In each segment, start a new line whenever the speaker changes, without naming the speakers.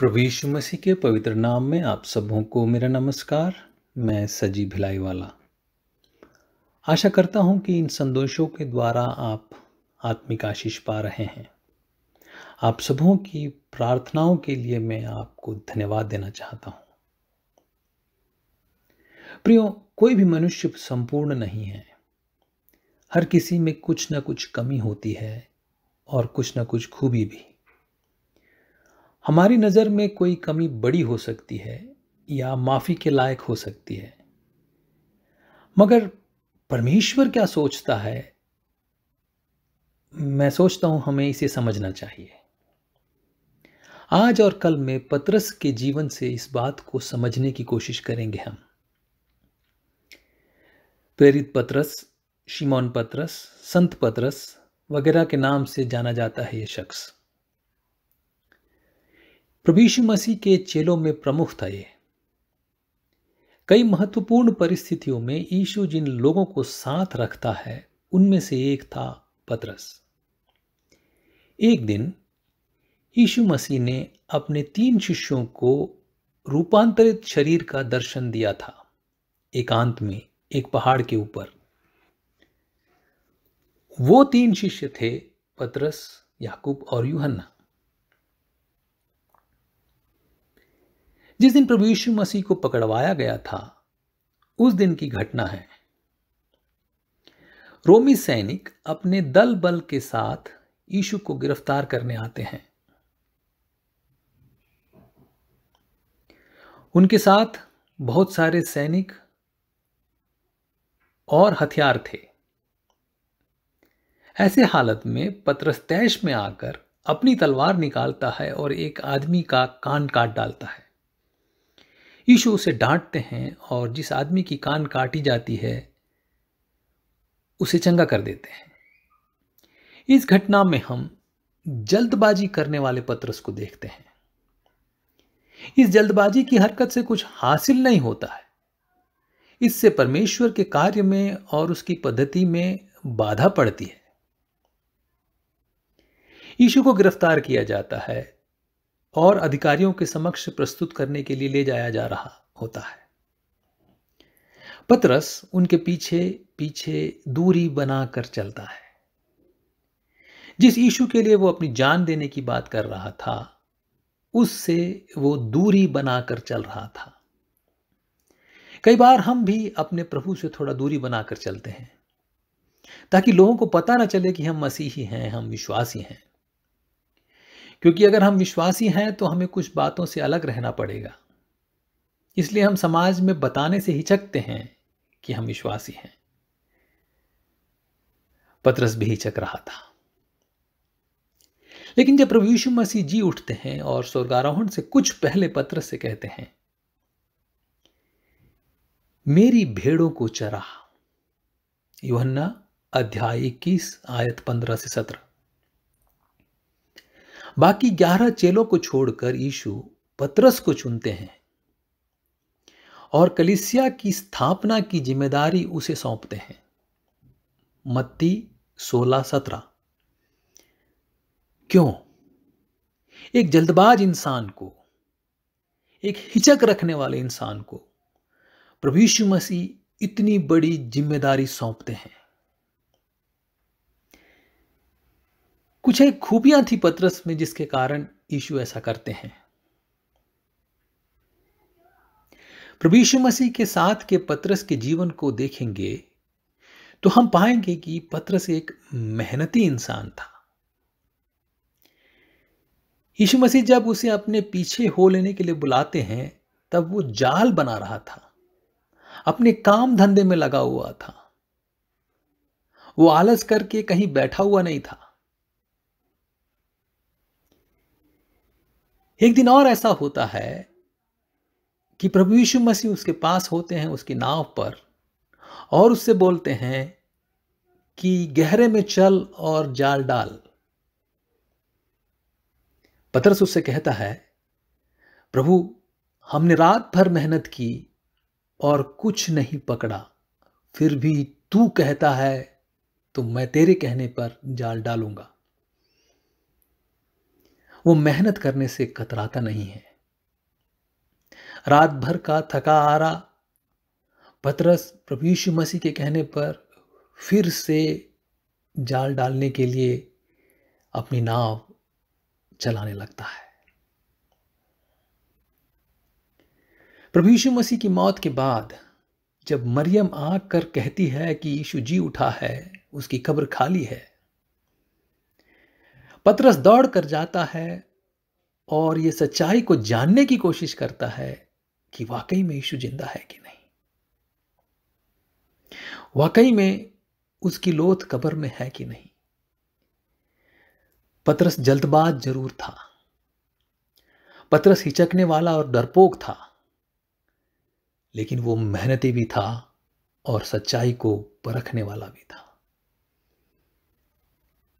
प्रभु यीशु मसीह के पवित्र नाम में आप सबों को मेरा नमस्कार मैं सजी भिलाई वाला आशा करता हूं कि इन संदेशों के द्वारा आप आत्मिक आशीष पा रहे हैं आप सबों की प्रार्थनाओं के लिए मैं आपको धन्यवाद देना चाहता हूं प्रियो कोई भी मनुष्य संपूर्ण नहीं है हर किसी में कुछ ना कुछ कमी होती है और कुछ ना कुछ खूबी भी हमारी नज़र में कोई कमी बड़ी हो सकती है या माफ़ी के लायक हो सकती है मगर परमेश्वर क्या सोचता है मैं सोचता हूं हमें इसे समझना चाहिए आज और कल में पतरस के जीवन से इस बात को समझने की कोशिश करेंगे हम प्रेरित पतरस शिमोन पतरस संत पतरस वगैरह के नाम से जाना जाता है यह शख्स प्रभीषु मसीह के चेलों में प्रमुख था ये कई महत्वपूर्ण परिस्थितियों में यीशु जिन लोगों को साथ रखता है उनमें से एक था पतरस एक दिन यीशु मसीह ने अपने तीन शिष्यों को रूपांतरित शरीर का दर्शन दिया था एकांत में एक पहाड़ के ऊपर वो तीन शिष्य थे पतरस याकूब और यूहन्ना जिस दिन प्रभु यीशु मसीह को पकड़वाया गया था उस दिन की घटना है रोमी सैनिक अपने दल बल के साथ यीशु को गिरफ्तार करने आते हैं उनके साथ बहुत सारे सैनिक और हथियार थे ऐसे हालत में पत्रस्तैश में आकर अपनी तलवार निकालता है और एक आदमी का कान काट डालता है यीशु उसे डांटते हैं और जिस आदमी की कान काटी जाती है उसे चंगा कर देते हैं इस घटना में हम जल्दबाजी करने वाले पत्रस को देखते हैं इस जल्दबाजी की हरकत से कुछ हासिल नहीं होता है इससे परमेश्वर के कार्य में और उसकी पद्धति में बाधा पड़ती है यीशु को गिरफ्तार किया जाता है और अधिकारियों के समक्ष प्रस्तुत करने के लिए ले जाया जा रहा होता है पतरस उनके पीछे पीछे दूरी बनाकर चलता है जिस ईशु के लिए वो अपनी जान देने की बात कर रहा था उससे वो दूरी बनाकर चल रहा था कई बार हम भी अपने प्रभु से थोड़ा दूरी बनाकर चलते हैं ताकि लोगों को पता ना चले कि हम मसीही हैं हम विश्वासी हैं क्योंकि अगर हम विश्वासी हैं तो हमें कुछ बातों से अलग रहना पड़ेगा इसलिए हम समाज में बताने से हिचकते हैं कि हम विश्वासी हैं पतरस भी हिचक रहा था लेकिन जब प्रभु यीशु मसीह जी उठते हैं और स्वर्गारोहण से कुछ पहले पत्रस से कहते हैं मेरी भेड़ों को चरा योहन्ना अध्याय इक्कीस आयत पंद्रह से सत्रह बाकी ग्यारह चेलों को छोड़कर यीशु पतरस को चुनते हैं और कलिसिया की स्थापना की जिम्मेदारी उसे सौंपते हैं मत्ती सोलह सत्रह क्यों एक जल्दबाज इंसान को एक हिचक रखने वाले इंसान को प्रभु यीशु मसीह इतनी बड़ी जिम्मेदारी सौंपते हैं कुछ एक खूबियां थी पत्रस में जिसके कारण यीशु ऐसा करते हैं प्रभु यीशु मसीह के साथ के पत्रस के जीवन को देखेंगे तो हम पाएंगे कि पत्रस एक मेहनती इंसान था यीशु मसीह जब उसे अपने पीछे हो लेने के लिए बुलाते हैं तब वो जाल बना रहा था अपने काम धंधे में लगा हुआ था वो आलस करके कहीं बैठा हुआ नहीं था एक दिन और ऐसा होता है कि प्रभु यीशु मसीह उसके पास होते हैं उसकी नाव पर और उससे बोलते हैं कि गहरे में चल और जाल डाल पतरस उससे कहता है प्रभु हमने रात भर मेहनत की और कुछ नहीं पकड़ा फिर भी तू कहता है तो मैं तेरे कहने पर जाल डालूंगा वो मेहनत करने से कतराता नहीं है रात भर का थका आरा पतरस प्रभुषु मसीह के कहने पर फिर से जाल डालने के लिए अपनी नाव चलाने लगता है प्रभु मसीह की मौत के बाद जब मरियम आकर कहती है कि यीशु जी उठा है उसकी कब्र खाली है पतरस दौड़ कर जाता है और ये सच्चाई को जानने की कोशिश करता है कि वाकई में यीशु जिंदा है कि नहीं वाकई में उसकी लोथ कब्र में है कि नहीं पतरस जल्दबाज जरूर था पतरस हिचकने वाला और डरपोक था लेकिन वो मेहनती भी था और सच्चाई को परखने वाला भी था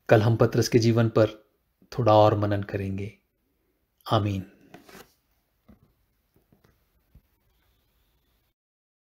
कल हम पत्रस के जीवन पर थोड़ा और मनन करेंगे आमीन